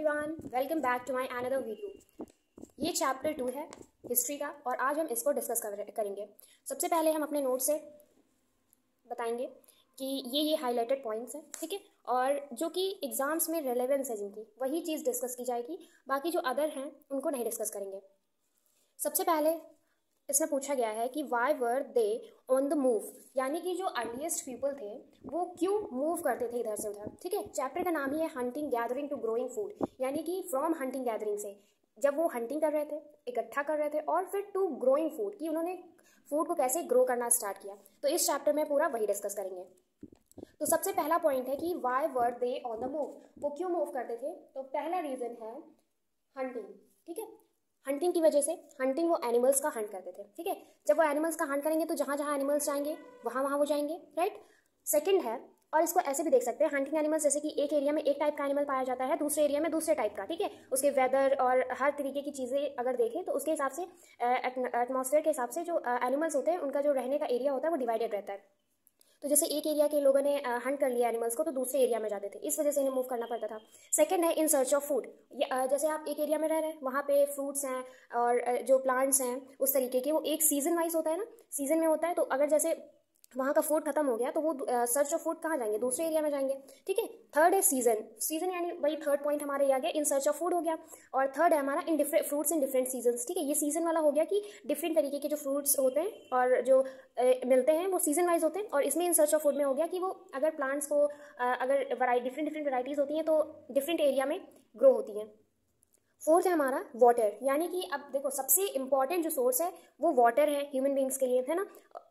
everyone welcome back to my another video ये chapter two है history का और आज हम इसको डिस्कस करेंगे सबसे पहले हम अपने नोट से बताएंगे कि ये ये हाईलाइटेड पॉइंट्स हैं ठीक है और जो कि एग्ज़ाम्स में रेलेवेंस है जिनकी वही चीज़ डिस्कस की जाएगी बाकी जो अदर हैं उनको नहीं डिस्कस करेंगे सबसे पहले इसमें पूछा गया है कि why were they on the move यानी कि जो अर्लीस्ट पीपल थे वो क्यों मूव करते थे इधर से उधर ठीक है चैप्टर का नाम ही है hunting gathering to growing food यानी कि फ्रॉम हंटिंग गैदरिंग से जब वो हंटिंग कर रहे थे इकट्ठा कर रहे थे और फिर टू ग्रोइंग फूड कि उन्होंने फूड को कैसे ग्रो करना स्टार्ट किया तो इस चैप्टर में पूरा वही डिस्कस करेंगे तो सबसे पहला पॉइंट है कि why were they on the move वो क्यों मूव करते थे तो पहला रीज़न है हंटिंग ठीक है हंटिंग की वजह से हंटिंग वो एनिमल्स का हंट करते थे ठीक है जब वो एनिमल्स का हंट करेंगे तो जहाँ जहाँ एनिमल्स जाएंगे वहाँ वहाँ वो जाएंगे राइट सेकेंड है और इसको ऐसे भी देख सकते हैं हंटिंग एनिमल्स जैसे कि एक एरिया में एक टाइप का एनिमल पाया जाता है दूसरे एरिया में दूसरे टाइप का ठीक है उसके वेदर और हर तरीके की चीज़ें अगर देखें तो उसके हिसाब से एटमॉस्फेयर के हिसाब से जो एनिमल्स होते हैं उनका जो रहने का एरिया होता है वो डिवाइडेड रहता है तो जैसे एक एरिया के लोगों ने हंट कर लिया एनिमल्स को तो दूसरे एरिया में जाते थे इस वजह से इन्हें मूव करना पड़ता था सेकेंड है इन सर्च ऑफ फूड जैसे आप एक एरिया में रह रहे हैं वहाँ पे फ्रूट्स हैं और जो प्लांट्स हैं उस तरीके के वो एक सीजन वाइज होता है ना सीजन में होता है तो अगर जैसे वहाँ का फूड खत्म हो गया तो वो सर्च ऑफ फूड कहाँ जाएंगे दूसरे एरिया में जाएंगे ठीक है थर्ड है सीजन सीजन यानी वही थर्ड पॉइंट हमारे यहाँ गया इन सर्च ऑफ फूड हो गया और थर्ड है हमारा in different fruits in different season ठीक है ये सीजन वाला हो गया कि डिफरेंट तरीके के जो फ्रूट्स होते हैं और जो ए, मिलते हैं वो सीजन वाइज होते हैं और इसमें इन सर्च ऑफ फूड में हो गया कि वो अगर प्लांट्स को अगर वराई डिफरेंट डिफरेंट वराइटीज़ होती हैं तो डिफरेंट एरिया में ग्रो होती हैं फोर्थ है हमारा वाटर यानी कि अब देखो सबसे इंपॉर्टेंट जो सोर्स है वो वाटर है ह्यूमन बींग्स के लिए है ना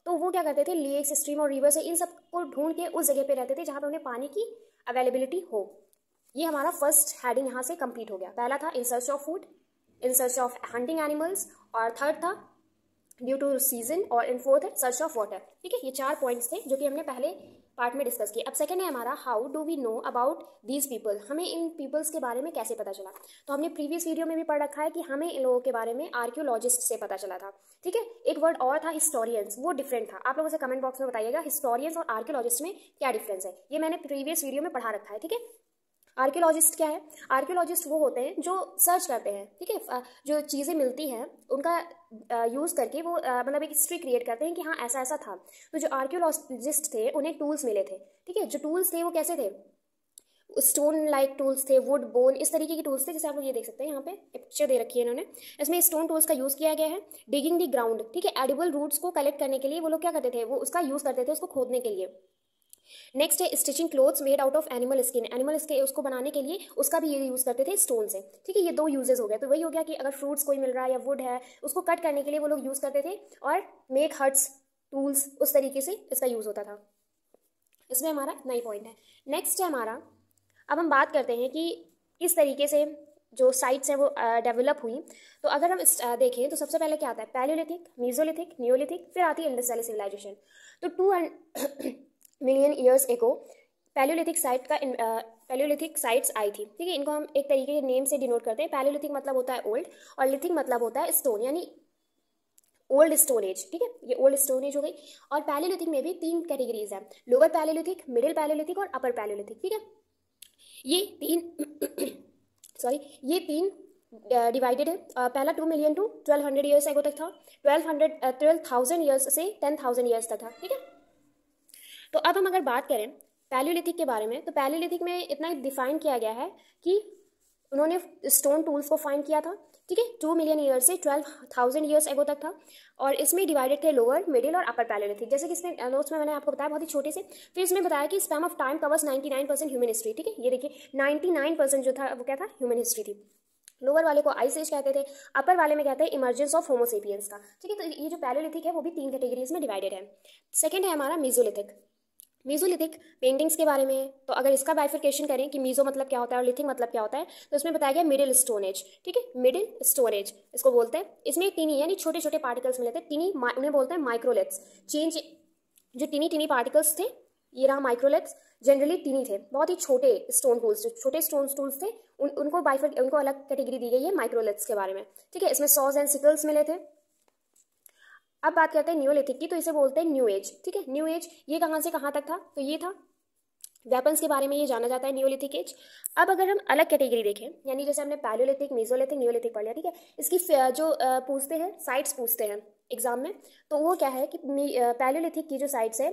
तो वो क्या करते थे लेक्स स्ट्रीम और रिवर्स इन सब को ढूंढ के उस जगह पे रहते थे जहाँ पे उन्हें पानी की अवेलेबिलिटी हो ये हमारा फर्स्ट हैडिंग यहाँ से कंप्लीट हो गया पहला था in search of food in search of hunting animals और थर्ड था ड्यू टू सीजन और इन फोर्थ है सर्च ऑफ वाटर ठीक है ये चार पॉइंट्स थे जो कि हमने पहले पार्ट में डिस्कस किया अब सेकेंड है हमारा how do we know about these people हमें इन पीपल्स के बारे में कैसे पता चला तो हमने प्रीवियस वीडियो में भी पढ़ रखा है कि हमें इन लोगों के बारे में आर्क्योलॉजिस्ट से पता चला था ठीक है एक वर्ड और था हिस्टोरियंस वो डिफरेंट था आप लोगों से कमेंट बॉक्स में बताइएगा हिस्टोरियंस और आर्क्योलॉजिस्ट में क्या डिफरेंस है ये मैंने प्रीवियस वीडियो में पढ़ा रखा है ठीक है आर्कियोलॉजिस्ट क्या है आर्कियोलॉजिस्ट वो होते हैं जो सर्च करते हैं ठीक है जो चीज़ें मिलती हैं उनका यूज़ करके वो मतलब एक हिस्ट्री क्रिएट करते हैं कि हाँ ऐसा ऐसा था तो जो आर्कियोलॉजिस्ट थे उन्हें टूल्स मिले थे ठीक है जो टूल्स थे वो कैसे थे स्टोन लाइक टूल्स थे वुड बोन इस तरीके के टूल्स थे जैसे आप लोग ये देख सकते हैं यहाँ पे पिक्चर दे रखी है इन्होंने इसमें स्टोन टूल्स का यूज़ किया गया है डिगिंग दी ग्राउंड ठीक है एडिबल रूट्स को कलेक्ट करने के लिए वो लोग क्या करते थे वो उसका यूज़ करते थे उसको खोदने के लिए नेक्स्ट है stitching clothes made out of animal skin animal skin उसको बनाने के लिए उसका भी ये यूज़ करते थे स्टोन से ठीक है ये दो यूजेस हो गए तो वही हो गया कि अगर फ्रूट्स कोई मिल रहा है या वुड है उसको कट करने के लिए वो लोग यूज़ करते थे और मेक हट्स टूल्स उस तरीके से इसका यूज़ होता था इसमें हमारा नई पॉइंट है नेक्स्ट है हमारा अब हम बात करते हैं कि किस तरीके से जो साइट्स हैं वो डेवलप हुई तो अगर हम देखें तो सबसे पहले क्या आता है पैलियोलिथिक मीजोलिथिक न्योलिथिक फिर आती है इंडस्ट्रियल सिविलाइजेशन तो two million years ago palaeolithic site का पैलियोलिथिक साइट्स uh, आई थी ठीक है इनको हम एक तरीके के नेम से डिनोट करते हैं पैलोलिथिक मतलब होता है ओल्ड और लिथिक मतलब होता है स्टोन यानी ओल्ड स्टोन एज ठीक है ये ओल्ड स्टोन एज हो गई और पैलोलिथिक में भी तीन कैटेगरीज हैं लोअर पैलोलिथिक मिडिल पैलोलिथिक और अपर पैलोलिथिक ठीक है ये तीन सॉरी ये तीन डिवाइडेड uh, है uh, पहला two million two twelve hundred years ago तक था twelve hundred twelve thousand years से टेन थाउजेंड ईयर्स तक था ठीक है तो अब हम अगर बात करें पैलियोलिथिक के बारे में तो पैलियोलिथिक में इतना डिफाइन किया गया है कि उन्होंने स्टोन टूल्स को फाइंड किया था ठीक है टू मिलियन ईयर से ट्वेल्व थाउजेंड ईयर्स एगो तक था और इसमें डिवाइडेड थे लोअर मिडिल और अपर पैलोलिथिक जैसे कि इसमें नोट्स uh, में मैंने आपको बताया बहुत ही छोटे से फिर इसमें बताया कि span of time covers ninety nine percent human history ठीक है ये देखिए नाइन्टी नाइन परसेंट जो था वो क्या था ह्यूमन हिस्ट्री थी लोअर वाले को आइस एज कहते थे अपर वाले में कहते हैं इमरजेंस ऑफ होमोसेपियंस का ठीक है तो ये जो पैलोलिथिक है वो भी तीन कैटेगरीज में डिवाइडेड है सेकेंड है हमारा मिजोलिथिक मीजोलिथिक पेंटिंग्स के बारे में तो अगर इसका बाइफिकेशन करें कि मीजो मतलब क्या होता है और लिथिक मतलब क्या होता है तो इसमें बताया गया मिडिल स्टोनेज ठीक है मिडिल स्टोनेज इसको बोलते हैं इसमें टीनी यानी छोटे छोटे पार्टिकल्स मिले थे टीनी उन्हें बोलते हैं माइक्रोलेट्स चेंज जो टीनी टीनी पार्टिकल्स थे ये रहा माइक्रोलेट्स जनरली टीनी थे बहुत ही छोटे स्टोन टूल्स जो छोटे स्टोन टूल्स थे उन, उनको बाइफिक उनको अलग कैटेगरी दी गई है माइक्रोलेट्स के बारे में ठीक है इसमें सॉज एंड सिकल्स मिले थे अब बात करते हैं न्यूलिथिक की तो इसे बोलते हैं न्यू एज ठीक है न्यू एज ये कहाँ से कहाँ तक था तो ये था वेपन्स के बारे में ये जाना जाता है न्यूलिथिक एज अब अगर हम अलग कैटेगरी देखें यानी जैसे हमने पैलोलिथिक मेजोलिथिक न्यूलिथिक पढ़ लिया ठीक है इसकी जो पूछते हैं साइट्स पूछते हैं एग्जाम में तो वो क्या है कि पैलोलिथिक की जो साइट्स है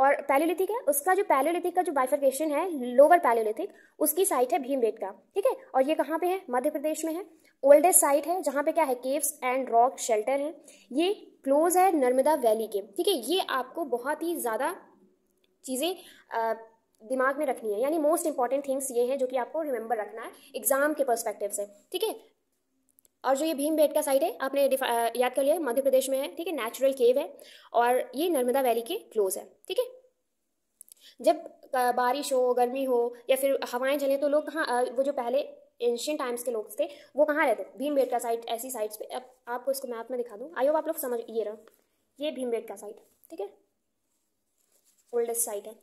और पैलोलिथिक है उसका जो पैलोलिथिक का जो बाइफर्केशन है लोअर पैलोलिथिक उसकी साइट है भीम का ठीक है और ये कहाँ पे है मध्य प्रदेश में है ओल्डेस्ट साइट है जहाँ पे क्या है केव्स एंड रॉक शेल्टर है ये क्लोज है नर्मदा वैली के ठीक है ये आपको बहुत ही ज़्यादा चीज़ें दिमाग में रखनी है यानी मोस्ट इंपॉर्टेंट थिंग्स ये हैं जो कि आपको रिमेंबर रखना है एग्जाम के परस्पेक्टिव से ठीक है और जो ये भीम बेट का साइड है आपने याद कर लिया मध्य प्रदेश में है ठीक है नेचुरल केव है और ये नर्मदा वैली के क्लोज है ठीक है जब बारिश हो गर्मी हो या फिर हवाएं चलें तो लोग कहाँ वो जो पहले एंशियन टाइम्स के लोग थे वो कहाँ रहते थे भीम बेट का साइड ऐसी साइड पे अब आपको इसको मैप में दिखा दूँ आई होप आप लोग समझ ये रहा ये भीम बेट का साइड ठीक है ओल्डेस्ट साइट है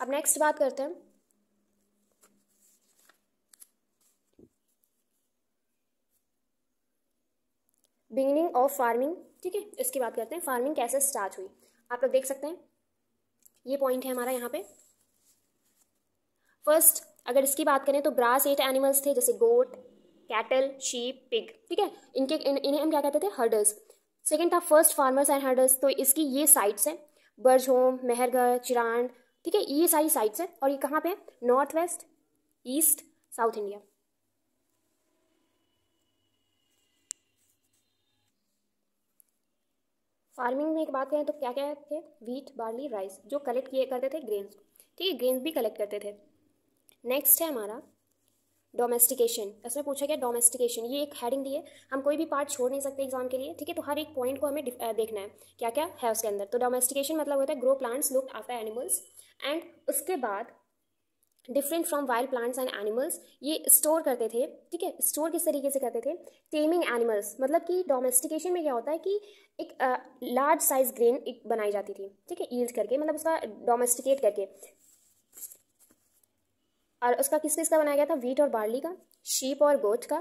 अब नेक्स्ट बात करते हैं बिगनिंग ऑफ फार्मिंग ठीक है इसकी बात करते हैं फार्मिंग कैसे स्टार्ट हुई आप लोग देख सकते हैं ये पॉइंट है हमारा यहाँ पे फर्स्ट अगर इसकी बात करें तो ग्रास एट एनिमल्स थे जैसे गोट कैटल शीप पिग ठीक है इनके इन, इन्हें हम क्या कहते थे हर्डर्स सेकेंड था फर्स्ट फार्मर्स एंड हर्डर्स तो इसकी ये साइट्स हैं बर्ज होम मेहरगढ़ चिरांड ठीक है ये सारी साइट्स हैं और ये कहाँ पे north west east south India farming में एक बात करें तो क्या क्या थे वीट बार्ली राइस जो कलेक्ट किए करते थे ग्रेन्स ठीक है ग्रेन्स भी कलेक्ट करते थे नेक्स्ट है हमारा डोमेस्टिकेशन इसमें पूछा गया डोमेस्टिकेशन ये एक हेडिंग दी है हम कोई भी पार्ट छोड़ नहीं सकते एग्जाम के लिए ठीक है तो हर एक पॉइंट को हमें देखना है क्या क्या है उसके अंदर तो डोमेस्टिकेशन मतलब होता है grow plants look after animals and उसके बाद different from wild plants and animals ये स्टोर करते थे ठीक है स्टोर किस तरीके से करते थे टेमिंग एनिमल्स मतलब कि डोमेस्टिकेशन में क्या होता है कि एक लार्ज साइज ग्रेन एक बनाई जाती थी ठीक है ईल्ड करके मतलब उसका डोमेस्टिकेट करके और उसका किस किस का बनाया गया था वीट और बार्ली का शीप और गोट का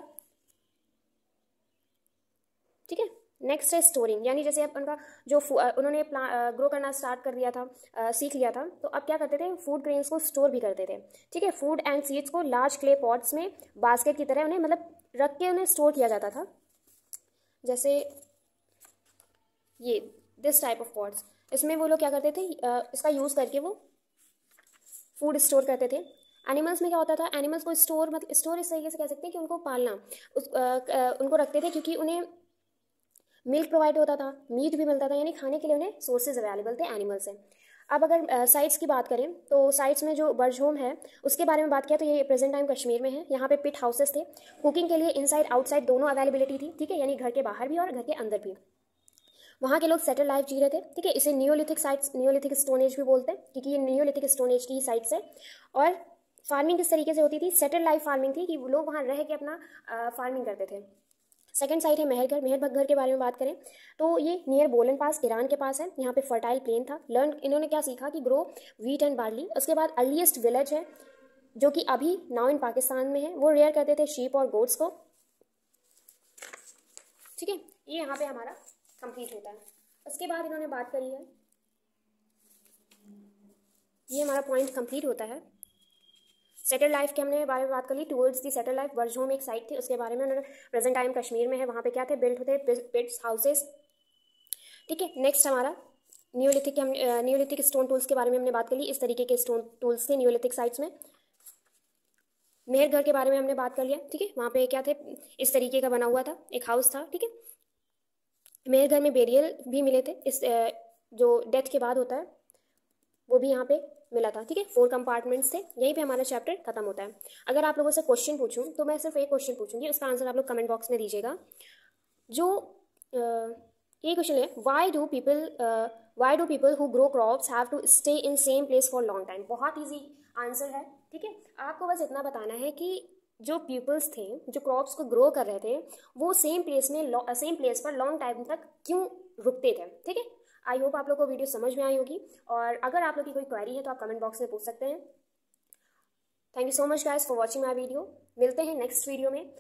ठीक है नेक्स्ट है स्टोरिंग यानी जैसे अब उनका जो उन्होंने ग्रो करना स्टार्ट कर दिया था आ, सीख लिया था तो अब क्या करते थे फूड ग्रेन्स को स्टोर भी करते थे ठीक है फूड एंड सीड्स को लार्ज क्ले पॉट्स में बास्केट की तरह उन्हें मतलब रख के उन्हें स्टोर किया जाता था जैसे ये दिस टाइप ऑफ पॉट्स इसमें वो लोग क्या करते थे आ, इसका यूज़ करके वो फूड स्टोर करते थे एनिमल्स में क्या होता था एनिमल्स को स्टोर मतलब स्टोर इस तरीके से कह सकते हैं कि उनको पालना उस, आ, आ, उनको रखते थे क्योंकि उन्हें मिल्क प्रोवाइड होता था मीट भी मिलता था यानी खाने के लिए उन्हें सोर्सेज अवेलेबल थे एनिमल्स से अब अगर साइट्स की बात करें तो साइट्स में जो बर्ज होम है उसके बारे में बात किया तो ये प्रेजेंट टाइम कश्मीर में है यहाँ पे पिट हाउसेस थे कुकिंग के लिए इनसाइड आउटसाइड दोनों अवेलेबिलिटी थी ठीक है यानी घर के बाहर भी और घर के अंदर भी वहाँ के लोग सेटल लाइफ जी रहे थे ठीक है इसे न्योलिथिक साइट्स न्योलिथिक स्टोनेज भी बोलते हैं क्योंकि ये न्योलिथिक स्टोनेज की ही साइट्स है और फार्मिंग किस तरीके से होती थी सेटल लाइफ फार्मिंग थी कि लोग वहाँ रह के अपना फार्मिंग करते थे सेकेंड साइड है मेहरगढ़ मेहरबगढ़ के बारे में बात करें तो ये नियर बोलन पास ईरान के पास है यहाँ पे फर्टाइल प्लेन था लर्न इन्होंने क्या सीखा कि ग्रो वीट एंड बार्ली उसके बाद अर्लीस्ट विलेज है जो कि अभी नाउ इन पाकिस्तान में है वो रेयर करते थे शीप और गोड्स को ठीक है ये यहाँ पे हमारा कंप्लीट होता है उसके बाद इन्होंने बात करी है ये हमारा पॉइंट कंप्लीट होता है सेटल लाइफ के हमने बारे में बात कर ली towards the settle life Burzahom एक साइट थी उसके बारे में उन्होंने प्रेजेंट टाइम कश्मीर में है वहाँ पे क्या थे बिल्ड होते बिट्स हाउसेस ठीक है नेक्स्ट हमारा न्यूलिथिक हम न्यूलिथिक स्टोन टूल्स के बारे में हमने बात कर ली इस तरीके के स्टोन टूल्स थे न्यूलिथिक साइट्स में मेहरगढ़ के बारे में हमने बात कर लिया ठीक है वहाँ पे क्या थे इस तरीके का बना हुआ था एक हाउस था ठीक है मेहरगढ़ में बेरियल भी मिले थे इस जो डेथ के बाद होता है भी यहाँ पे मिला था ठीक है फोर कंपार्टमेंट्स थे यहीं पे हमारा चैप्टर खत्म होता है अगर आप लोगों से क्वेश्चन पूछूं तो मैं सिर्फ एक क्वेश्चन पूछूंगी उसका आंसर आप लोग कमेंट बॉक्स में दीजिएगा जो ये क्वेश्चन है why do people why do people who grow crops have to stay in same place for long time बहुत ईजी आंसर है ठीक है आपको बस इतना बताना है कि जो पीपल्स थे जो क्रॉप्स को ग्रो कर रहे थे वो सेम प्लेस में सेम प्लेस पर लॉन्ग टाइम तक क्यों रुकते थे ठीक है आई होप आप लोग को वीडियो समझ में आई होगी और अगर आप लोग की कोई क्वेरी है तो आप कमेंट बॉक्स में पूछ सकते हैं thank you so much guys for watching my video मिलते हैं नेक्स्ट वीडियो में